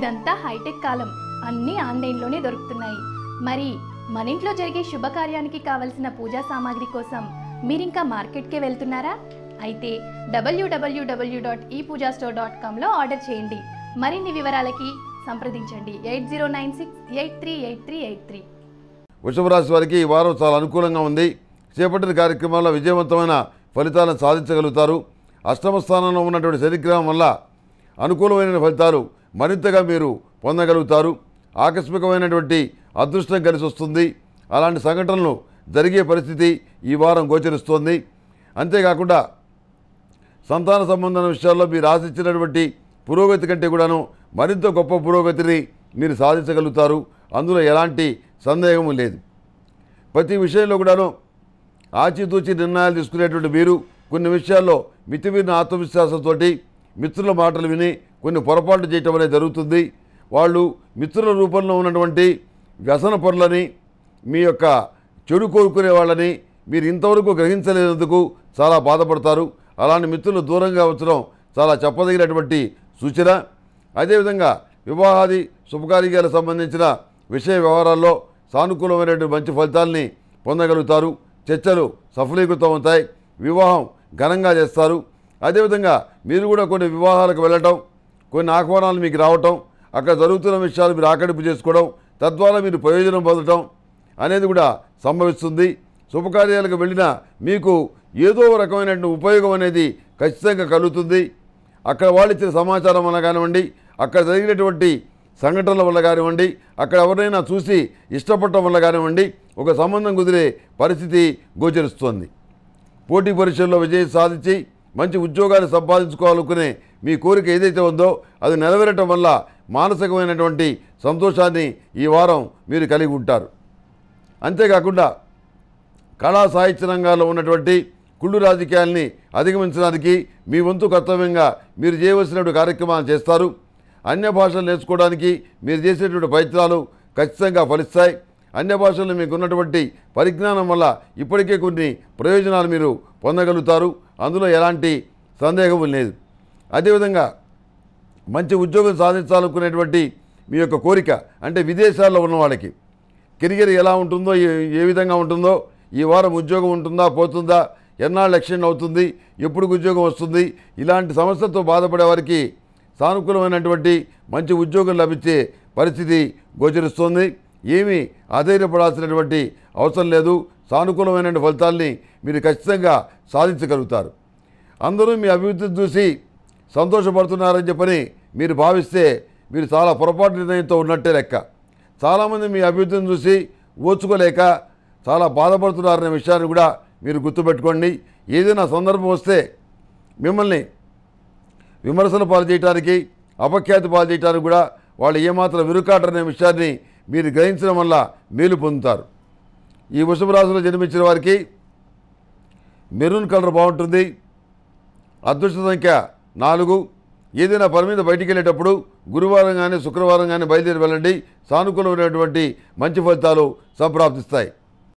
ఇదంతా హైటెక్ కాలం అన్నీ ఆన్లైన్లోనే దొరుకుతున్నాయి మరి మన ఇంట్లో జరిగే శుభకార్యానికి కావలసిన పూజా సామాగ్రి కోసం మీరింకా మార్కెట్కే వెళ్తున్నారా అయితే W W W dot E Pooja store dot కామ్లో ఆర్డర్ చేయండి మరిన్ని వివరాలకి సంప్రదించండి eight zero nine six eight three eight three eight three వృషభరాశి వారికి ఈ వారం చాలా అనుకూలంగా ఉంది చేపట్టిన కార్యక్రమాల్లో విజయవంతమైన ఫలితాలను సాధించగలుగుతారు అష్టమ స్థానంలో ఉన్నటువంటి శనిగ్రహం వల్ల అనుకూలమైన ఫలితాలు మరింతగా మీరు పొందగలుగుతారు ఆకస్మికమైనటువంటి అదృష్టం కలిసి వస్తుంది అలాంటి సంఘటనలు జరిగే పరిస్థితి ఈ వారం గోచరిస్తోంది అంతేకాకుండా సంతాన సంబంధం విషయాల్లో మీరు ఆశించినటువంటి పురోగతి కంటే కూడాను మరింత గొప్ప పురోగతిని మీరు సాధించగలుగుతారు అందులో ఎలాంటి సందేహము లేదు ప్రతి విషయంలో కూడాను ఆచితూచి నిర్ణయాలు తీసుకునేటువంటి మీరు కొన్ని విషయాల్లో మితిమీరిన ఆత్మవిశ్వాసంతో మిత్రుల మాటలు విని కొన్ని పొరపాట్లు చేయటం అనేది జరుగుతుంది వాళ్ళు మిత్రుల రూపంలో ఉన్నటువంటి వ్యసన పనులని మీ యొక్క చెడు కోరుకునే వాళ్ళని మీరు ఇంతవరకు గ్రహించలేనందుకు చాలా బాధపడతారు అలాంటి మిత్రులు దూరంగా ఉంచడం చాలా చెప్పదగినటువంటి సూచన అదేవిధంగా వివాహాది శుభకార్యాలకు సంబంధించిన విషయ వ్యవహారాల్లో సానుకూలమైనటువంటి మంచి ఫలితాల్ని పొందగలుగుతారు చర్చలు సఫలీకృతం అవుతాయి వివాహం ఘనంగా చేస్తారు అదేవిధంగా మీరు కూడా కొన్ని వివాహాలకు వెళ్ళటం కొన్ని ఆహ్వానాలు మీకు రావటం అక్కడ జరుగుతున్న విషయాలు మీరు ఆకడింపు చేసుకోవడం తద్వారా మీరు ప్రయోజనం పొందటం అనేది కూడా సంభవిస్తుంది శుభకార్యాలకు వెళ్ళినా మీకు ఏదో రకమైనటువంటి ఉపయోగం అనేది ఖచ్చితంగా కలుగుతుంది అక్కడ వాళ్ళు ఇచ్చిన సమాచారం వల్ల కానివ్వండి అక్కడ జరిగినటువంటి సంఘటనల వల్ల కానివ్వండి అక్కడ ఎవరినైనా చూసి ఇష్టపడటం వల్ల కానివ్వండి ఒక సంబంధం కుదిరే పరిస్థితి గోచరిస్తోంది పోటీ పరీక్షల్లో విజయం సాధించి మంచి ఉద్యోగాన్ని సంపాదించుకోవాలనుకునే మీ కోరిక ఏదైతే ఉందో అది నెరవేరటం వల్ల మానసికమైనటువంటి సంతోషాన్ని ఈ వారం మీరు కలిగి ఉంటారు అంతేకాకుండా కళా సాహిత్య రంగాల్లో ఉన్నటువంటి కుళ్ళు రాజకీయాల్ని అధిగమించడానికి మీ వంతు కర్తవ్యంగా మీరు చేయవలసినటువంటి కార్యక్రమాలు చేస్తారు అన్య భాషలు నేర్చుకోవడానికి మీరు చేసేటువంటి ప్రయత్నాలు ఖచ్చితంగా ఫలిస్తాయి అన్య భాషల్లో మీకున్నటువంటి పరిజ్ఞానం వల్ల ఇప్పటికే కొన్ని ప్రయోజనాలు మీరు పొందగలుగుతారు అందులో ఎలాంటి సందేహం లేదు అదేవిధంగా మంచి ఉద్యోగం సాధించాలనుకునేటువంటి మీ యొక్క కోరిక అంటే విదేశాల్లో ఉన్న వాళ్ళకి కెరియర్ ఎలా ఉంటుందో ఏ విధంగా ఉంటుందో ఈ వారం ఉద్యోగం ఉంటుందా పోతుందా ఎన్నాళ్ళు ఎక్స్టెండ్ అవుతుంది ఎప్పుడు ఉద్యోగం వస్తుంది ఇలాంటి సమస్యలతో బాధపడే వారికి సానుకూలమైనటువంటి మంచి ఉద్యోగం లభించే పరిస్థితి గోచరిస్తుంది ఏమీ ఆధైర్యపడాల్సినటువంటి అవసరం లేదు సానుకూలమైన ఫలితాల్ని మీరు ఖచ్చితంగా సాధించగలుగుతారు అందరూ మీ అభివృద్ధిని చూసి సంతోషపడుతున్నారని చెప్పని మీరు భావిస్తే మీరు చాలా పొరపాటు నిర్ణయంతో ఉన్నట్టే లెక్క చాలామంది మీ అభివృద్ధిని చూసి ఓచుకోలేక చాలా బాధపడుతున్నారనే విషయాన్ని కూడా మీరు గుర్తుపెట్టుకోండి ఏదైనా సందర్భం వస్తే మిమ్మల్ని విమర్శలు పాలు చేయడానికి అపఖ్యాతి పాలు చేయడానికి కూడా వాళ్ళు ఏమాత్రం విరుకాటనే విషయాన్ని మీరు గ్రహించడం వల్ల మేలు పొందుతారు ఈ వృషభ రాశిలో జన్మించిన వారికి మెరూన్ కలర్ బాగుంటుంది అదృష్ట సంఖ్య నాలుగు ఏదైనా పని మీద బయటికి వెళ్ళేటప్పుడు గురువారం కానీ శుక్రవారం కానీ బయలుదేరి వెళ్ళండి సానుకూలమైనటువంటి మంచి ఫలితాలు సంప్రాప్తిస్తాయి